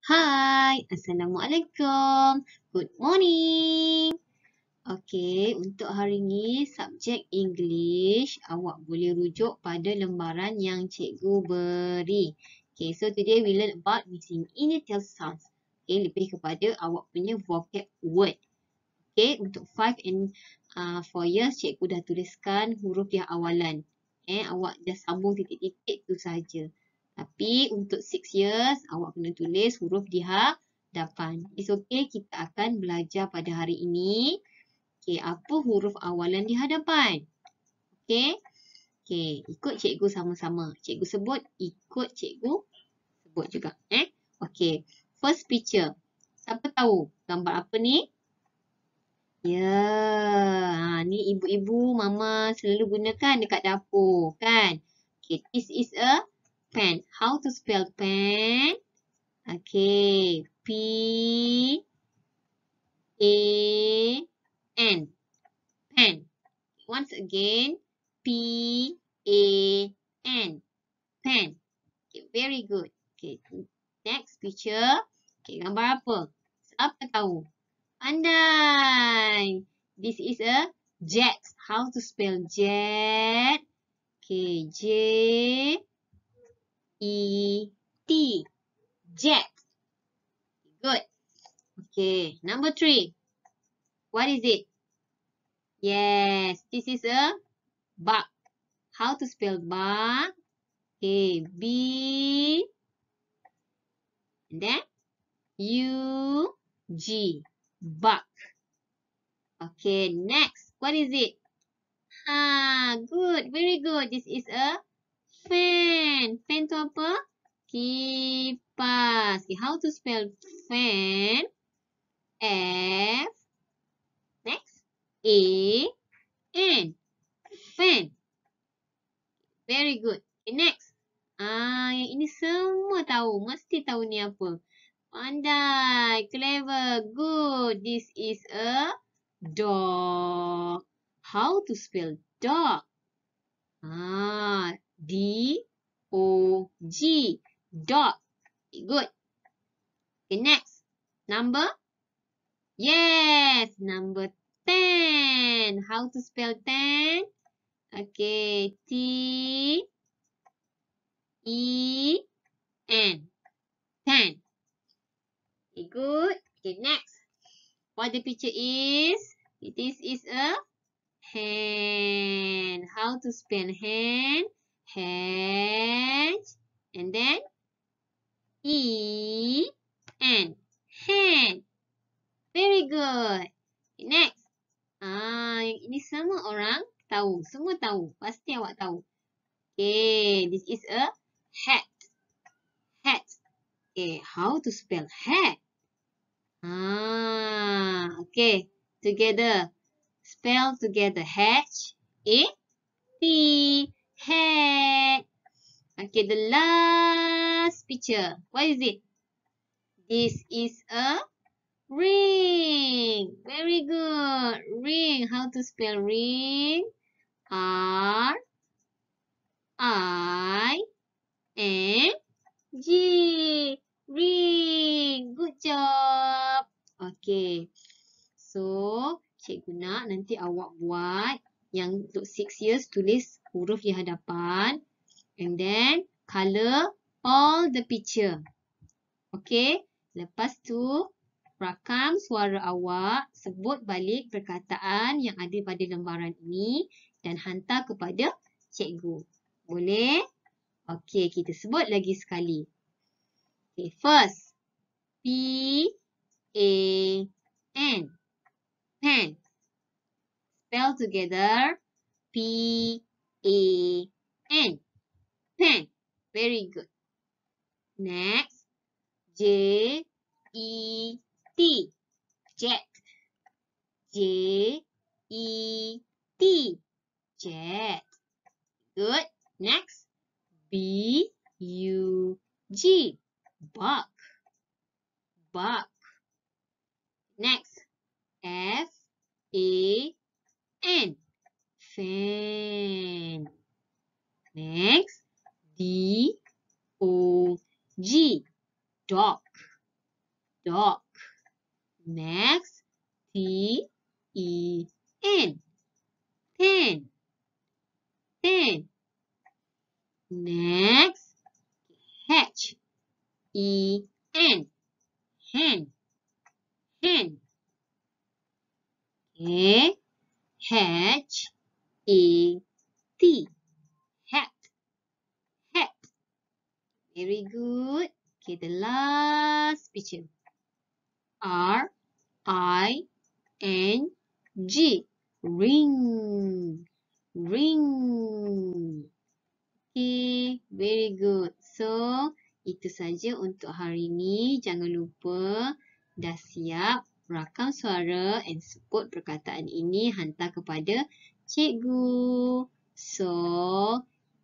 Hai, Assalamualaikum. Good morning. Okey, untuk hari ini subjek English, awak boleh rujuk pada lembaran yang cikgu beri. Okey, so today we learn about missing initial sounds. Okey, lebih kepada awak punya vocab word. Okey, untuk five and 4 uh, four years, cikgu dah tuliskan huruf yang awalan. Eh, awak dah sambung titik-titik tu saja. Tapi untuk 6 years, awak kena tulis huruf di hadapan. It's okay, kita akan belajar pada hari ini. Okay, apa huruf awalan di hadapan? Okay. Okay, ikut cikgu sama-sama. Cikgu sebut, ikut cikgu sebut juga. Eh, Okay, first picture. Siapa tahu gambar apa ni? Ya, yeah. ha, ni ibu-ibu, mama selalu gunakan dekat dapur, kan? Okay, this is a pen. How to spell pen? Okay, P A N. Pen. Once again, P A N. Pen. Okay, very good. Okay, next picture. Okay, gambar apa? Siapa tahu? Pandai. This is a jet. How to spell jet? Okay, J. E T jet. Good. Okay, number three. What is it? Yes, this is a bug. How to spell bug? Okay, B and then U G bug. Okay, next. What is it? Ah, good. Very good. This is a fan. fan. Fan tu apa? Kipas. Okay, how to spell fan? F. Next. A. N. Fan. Very good. Okay, next. Ah, yang ini semua tahu. Mesti tahu ni apa. Pandai. Clever. Good. This is a dog. How to spell dog? Ah, D. O G dog. Good. Okay, next. Number. Yes, number 10. How to spell 10? Okay, T E N. 10. Okay, good. Okay, next. What the picture is? This is a hand. How to spell hand? hand and then e n hand very good okay, next ah uh, ini semua orang tahu semua tahu pasti awak tahu Okay, this is a hat hat Okay, how to spell hat ah okay. together spell together h a -T. Okay, the last picture. What is it? This is a ring. Very good. Ring. How to spell ring? R I N G. Ring. Good job. Okay. So, cikgu nak nanti awak buat yang untuk 6 years tulis huruf yang hadapan. And then, colour all the picture. Okay. Lepas tu, rakam suara awak. Sebut balik perkataan yang ada pada lembaran ini. Dan hantar kepada cikgu. Boleh? Okay, kita sebut lagi sekali. Okay, first. P-A-N. Pen. Spell together. P-A-N. pen. Very good. Next, J E T, jet. J E T, jet. Good. Next, B U G, buck. Buck. Next, F A N, fan. Next, D O G dog dog next T E N ten ten next H E N hen hen A H E T Very good. Okay, the last picture. R, I, N, G. Ring. Ring. Okay, very good. So, itu saja untuk hari ini. Jangan lupa dah siap rakam suara and support perkataan ini hantar kepada cikgu. So,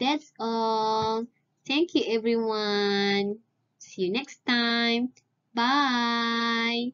that's all. Thank you, everyone. See you next time. Bye.